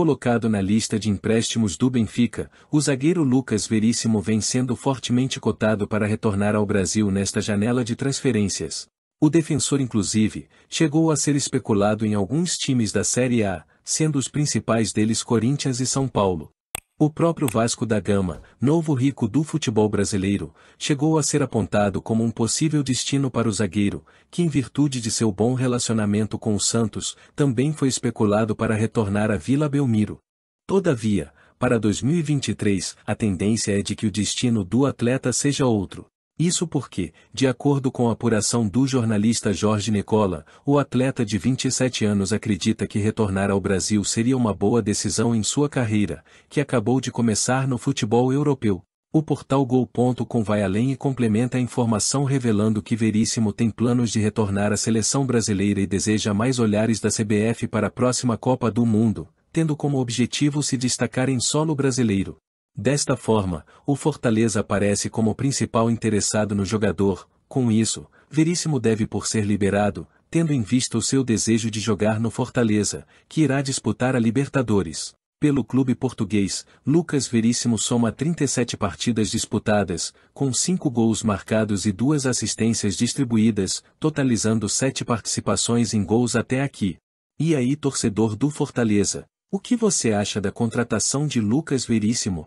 colocado na lista de empréstimos do Benfica, o zagueiro Lucas Veríssimo vem sendo fortemente cotado para retornar ao Brasil nesta janela de transferências. O defensor, inclusive, chegou a ser especulado em alguns times da Série A, sendo os principais deles Corinthians e São Paulo. O próprio Vasco da Gama, novo rico do futebol brasileiro, chegou a ser apontado como um possível destino para o zagueiro, que em virtude de seu bom relacionamento com o Santos, também foi especulado para retornar à Vila Belmiro. Todavia, para 2023, a tendência é de que o destino do atleta seja outro. Isso porque, de acordo com a apuração do jornalista Jorge Nicola, o atleta de 27 anos acredita que retornar ao Brasil seria uma boa decisão em sua carreira, que acabou de começar no futebol europeu. O portal Gol.com vai além e complementa a informação revelando que Veríssimo tem planos de retornar à seleção brasileira e deseja mais olhares da CBF para a próxima Copa do Mundo, tendo como objetivo se destacar em solo brasileiro. Desta forma, o Fortaleza aparece como principal interessado no jogador, com isso, Veríssimo deve por ser liberado, tendo em vista o seu desejo de jogar no Fortaleza, que irá disputar a Libertadores. Pelo clube português, Lucas Veríssimo soma 37 partidas disputadas, com 5 gols marcados e 2 assistências distribuídas, totalizando 7 participações em gols até aqui. E aí, torcedor do Fortaleza, o que você acha da contratação de Lucas Veríssimo?